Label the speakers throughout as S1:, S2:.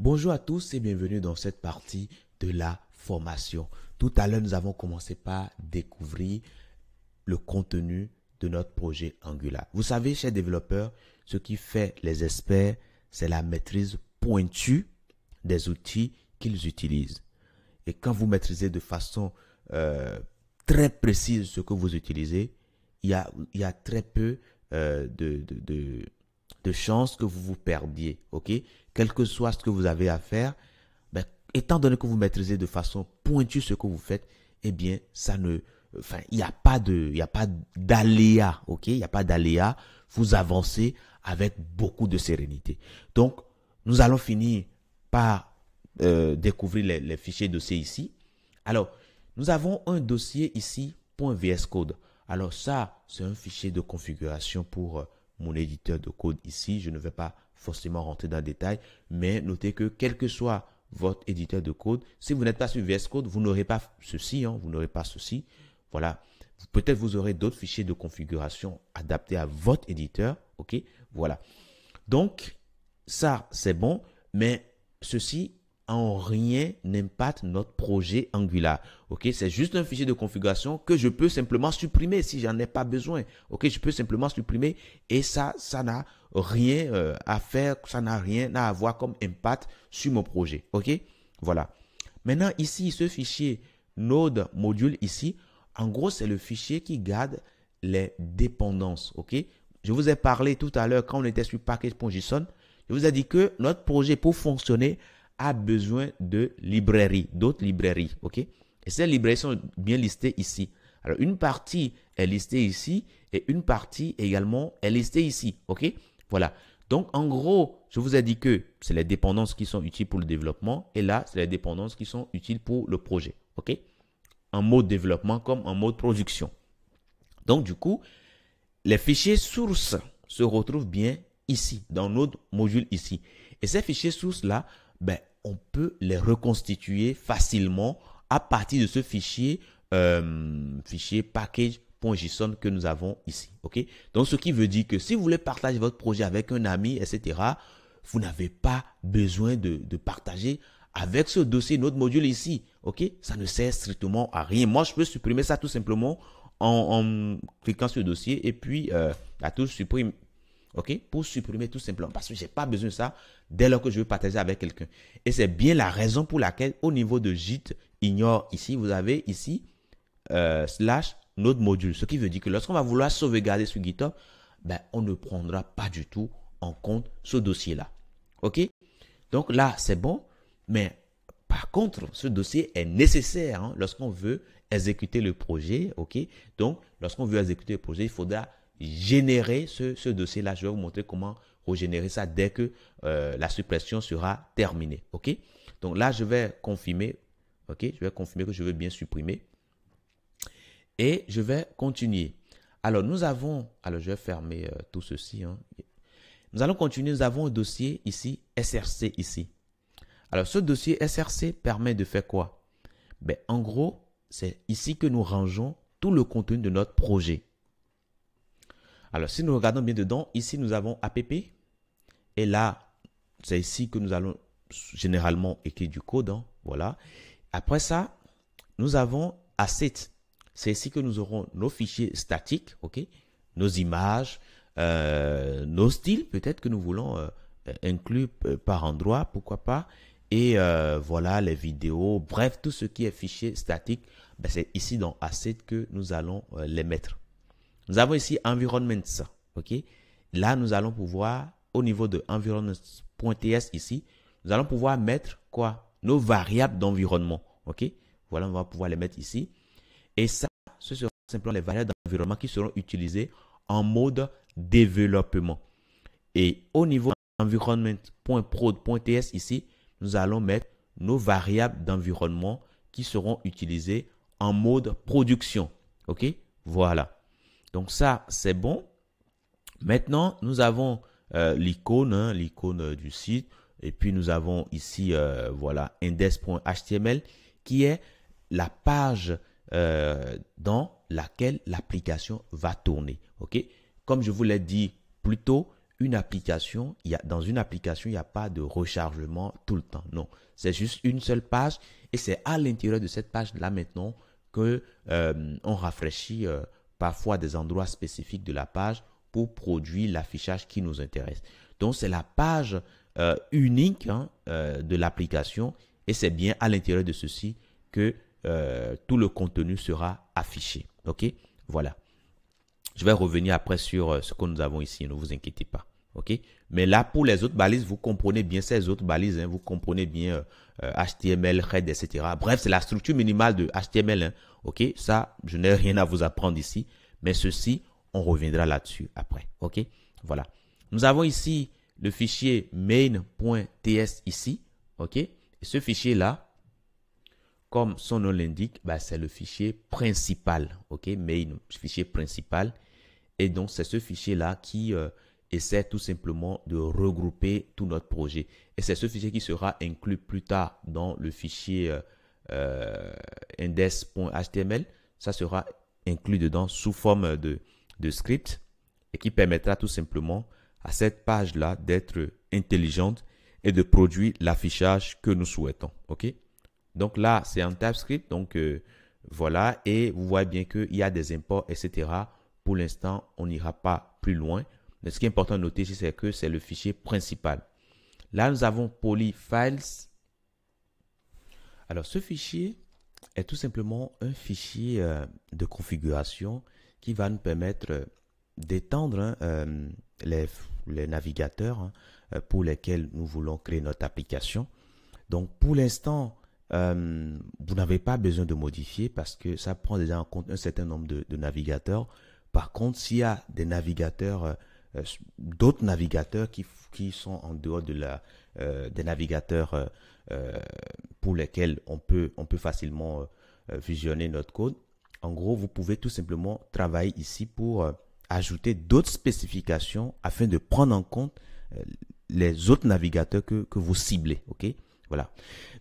S1: Bonjour à tous et bienvenue dans cette partie de la formation. Tout à l'heure, nous avons commencé par découvrir le contenu de notre projet Angular. Vous savez, chers développeurs, ce qui fait les experts, c'est la maîtrise pointue des outils qu'ils utilisent. Et quand vous maîtrisez de façon euh, très précise ce que vous utilisez, il y a, très peu euh, de, de chances que vous vous perdiez. ok quel que soit ce que vous avez à faire, ben, étant donné que vous maîtrisez de façon pointue ce que vous faites, eh bien, ça ne, enfin, il n'y a pas de, il n'y a pas d'aléa, ok? Il n'y a pas d'aléa. Vous avancez avec beaucoup de sérénité. Donc, nous allons finir par euh, découvrir les, fichiers dossiers ici. Alors, nous avons un dossier ici, .vscode. Alors ça, c'est un fichier de configuration pour euh, mon éditeur de code ici. Je ne vais pas forcément rentrer dans le détail, mais notez que quel que soit votre éditeur de code, si vous n'êtes pas sur VS Code, vous n'aurez pas ceci, hein, vous n'aurez pas ceci. Voilà. Peut-être vous aurez d'autres fichiers de configuration adaptés à votre éditeur. OK Voilà. Donc, ça, c'est bon, mais ceci en rien n'impacte notre projet Angular. Ok, c'est juste un fichier de configuration que je peux simplement supprimer si j'en ai pas besoin. Ok, je peux simplement supprimer et ça, ça n'a rien euh, à faire, ça n'a rien à avoir comme impact sur mon projet. Ok, voilà. Maintenant ici, ce fichier node module ici, en gros, c'est le fichier qui garde les dépendances. Ok, je vous ai parlé tout à l'heure quand on était sur package.json. Je vous ai dit que notre projet pour fonctionner a besoin de librairies, d'autres librairies, ok Et ces librairies sont bien listées ici. Alors, une partie est listée ici et une partie également est listée ici, ok Voilà. Donc, en gros, je vous ai dit que c'est les dépendances qui sont utiles pour le développement et là, c'est les dépendances qui sont utiles pour le projet, ok En mode développement comme en mode production. Donc, du coup, les fichiers sources se retrouvent bien ici, dans notre module ici. Et ces fichiers sources-là, ben, on peut les reconstituer facilement à partir de ce fichier, euh, fichier package.json que nous avons ici. ok Donc, ce qui veut dire que si vous voulez partager votre projet avec un ami, etc., vous n'avez pas besoin de, partager avec ce dossier, notre module ici, ok Ça ne sert strictement à rien. Moi, je peux supprimer ça tout simplement en, cliquant sur le dossier et puis à euh, la touche supprime pour supprimer tout simplement parce que je n'ai pas besoin de ça dès lors que je veux partager avec quelqu'un. Et c'est bien la raison pour laquelle au niveau de git ignore ici, vous avez ici euh, slash notre module, ce qui veut dire que lorsqu'on va vouloir sauvegarder sur GitHub, ben, on ne prendra pas du tout en compte ce dossier-là. OK Donc là, c'est bon, mais par contre, ce dossier est nécessaire hein, lorsqu'on veut exécuter le projet. OK Donc, lorsqu'on veut exécuter le projet, il faudra générer ce, ce dossier-là. Je vais vous montrer comment régénérer ça dès que euh, la suppression sera terminée. OK Donc là, je vais confirmer. OK Je vais confirmer que je veux bien supprimer. Et je vais continuer. Alors, nous avons... Alors, je vais fermer euh, tout ceci. Hein. Nous allons continuer. Nous avons un dossier ici, SRC ici. Alors, ce dossier SRC permet de faire quoi ben, En gros, c'est ici que nous rangeons tout le contenu de notre projet. Alors, si nous regardons bien dedans, ici, nous avons APP. Et là, c'est ici que nous allons généralement écrire du code. Hein. voilà. Après ça, nous avons Asset. C'est ici que nous aurons nos fichiers statiques, ok, nos images, euh, nos styles peut-être que nous voulons euh, inclure euh, par endroit, pourquoi pas. Et voilà, les vidéos, bref, tout ce qui est fichier statique, ben, c'est ici dans Asset que nous allons les mettre. Nous avons ici environments. OK? Là, nous allons pouvoir, au niveau de environments.ts ici, nous allons pouvoir mettre quoi? Nos variables d'environnement. OK? Voilà, on va pouvoir les mettre ici. Et ça, ce sera simplement les variables d'environnement qui seront utilisées en mode développement. Et au niveau environment.prod.ts ici, nous allons mettre nos variables d'environnement qui seront utilisées en mode production. OK Voilà. Donc ça, c'est bon. Maintenant, nous avons euh, l'icône, hein, l'icône euh, du site. Et puis, nous avons ici, euh, voilà, index.html qui est la page dans laquelle l'application va tourner. OK Comme je vous l'ai dit plus tôt, une application, dans une application, il n'y a pas de rechargement tout le temps. Non, c'est juste une seule page et c'est à l'intérieur de cette page-là maintenant que on rafraîchit parfois des endroits spécifiques de la page pour produire l'affichage qui nous intéresse. Donc, c'est la page euh, unique hein, euh, de l'application et c'est bien à l'intérieur de ceci que euh, tout le contenu sera affiché. OK Voilà. Je vais revenir après sur ce que nous avons ici, ne vous inquiétez pas. OK Mais là, pour les autres balises, vous comprenez bien ces autres balises. Hein. vous comprenez bien HTML, euh, RED, etc. Bref, c'est la structure minimale de HTML. Hein. OK Ça, je n'ai rien à vous apprendre ici. Mais ceci, on reviendra là-dessus après. OK Voilà. Nous avons ici le fichier main.ts ici. OK ce fichier-là, comme son nom l'indique, bah, c'est le fichier principal. OK Main, fichier principal. Et donc, c'est ce fichier-là qui... Euh, et c'est tout simplement de regrouper tout notre projet. Et c'est ce fichier qui sera inclus plus tard dans le fichier euh, euh index.html. Ça sera inclus dedans sous forme de, script et qui permettra tout simplement à cette page-là d'être intelligente et de produire l'affichage que nous souhaitons. OK Donc là, c'est en TypeScript. Donc euh, voilà. Et vous voyez bien qu'il y a des imports, etc. Pour l'instant, on n'ira pas plus loin mais ce qui est important de noter ici, c'est que c'est le fichier principal. Là, nous avons polyfiles. Alors, ce fichier est tout simplement un fichier euh, de configuration qui va nous permettre euh, d'étendre hein, euh, les, navigateurs hein, pour lesquels nous voulons créer notre application. Donc, pour l'instant, vous n'avez pas besoin de modifier parce que ça prend déjà en compte un certain nombre de navigateurs. Par contre, s'il y a des navigateurs euh, d'autres navigateurs qui, sont en dehors de la, euh, des navigateurs euh, pour lesquels on peut, on peut facilement fusionner notre code. En gros, vous pouvez tout simplement travailler ici pour ajouter d'autres spécifications afin de prendre en compte les autres navigateurs que, vous ciblez. OK Voilà.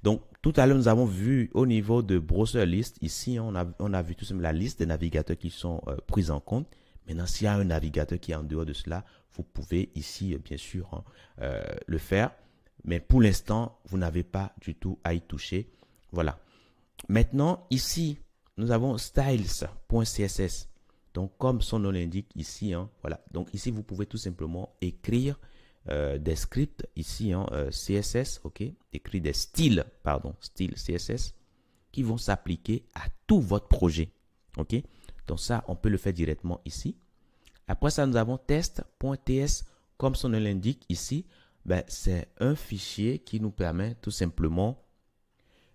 S1: Donc, tout à l'heure, nous avons vu au niveau de browser list, ici, on a, on a vu tout simplement la liste des navigateurs qui sont pris en compte. Maintenant, s'il y a un navigateur qui est en dehors de cela, vous pouvez ici, euh, bien sûr, hein, euh, le faire. Mais pour l'instant, vous n'avez pas du tout à y toucher. Voilà. Maintenant, ici, nous avons styles.css. Donc, comme son nom l'indique ici, hein, voilà. Donc, ici, vous pouvez tout simplement écrire euh, des scripts ici hein, CSS, ok, Écrire des styles, pardon, style CSS, qui vont s'appliquer à tout votre projet, ok. Donc ça, on peut le faire directement ici. Après ça, nous avons test.ts. Comme son nom l'indique ici, ben, c'est un fichier qui nous permet tout simplement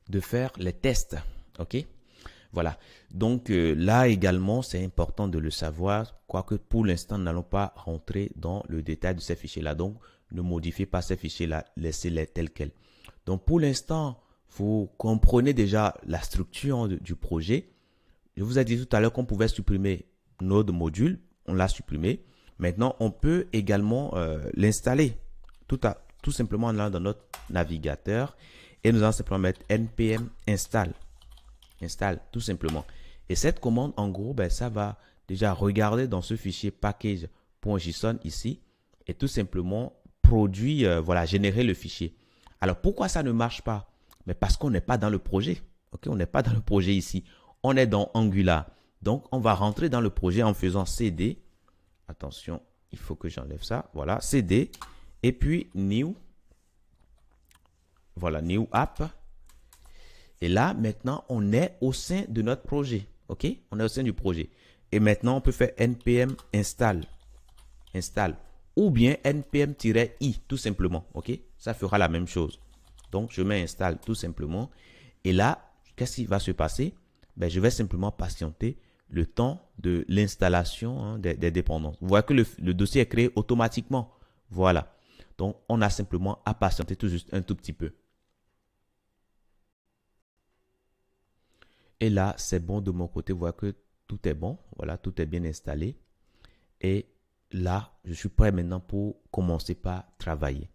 S1: de faire les tests. OK Voilà. Donc euh, là également, c'est important de le savoir, quoique pour l'instant, nous n'allons pas rentrer dans le détail de ces fichiers-là. Donc, ne modifiez pas ces fichiers-là, laissez-les tels quels. Donc pour l'instant, vous comprenez déjà la structure hein, du projet. Je vous ai dit tout à l'heure qu'on pouvait supprimer notre module. On l'a supprimé. Maintenant, on peut également euh, l'installer tout, simplement en dans notre navigateur et nous allons simplement mettre npm install. Install, tout simplement. Et cette commande, en gros, ben, ça va déjà regarder dans ce fichier package.json ici et tout simplement produire, euh, voilà, générer le fichier. Alors, pourquoi ça ne marche pas Mais Parce qu'on n'est pas dans le projet. ok On n'est pas dans le projet ici. On est dans Angular. Donc, on va rentrer dans le projet en faisant CD. Attention, il faut que j'enlève ça. Voilà, CD. Et puis, New. Voilà, New App. Et là, maintenant, on est au sein de notre projet. OK On est au sein du projet. Et maintenant, on peut faire npm install. Install. Ou bien npm-i, tout simplement. OK Ça fera la même chose. Donc, je mets install tout simplement. Et là, qu'est-ce qui va se passer ben, je vais simplement patienter le temps de l'installation hein, des, dépendances. Vous voyez que le, le, dossier est créé automatiquement. Voilà. Donc, on a simplement à patienter tout juste un tout petit peu. Et là, c'est bon de mon côté. Vous voyez que tout est bon. Voilà, tout est bien installé. Et là, je suis prêt maintenant pour commencer par travailler.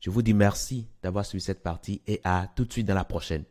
S1: Je vous dis merci d'avoir suivi cette partie et à tout de suite dans la prochaine.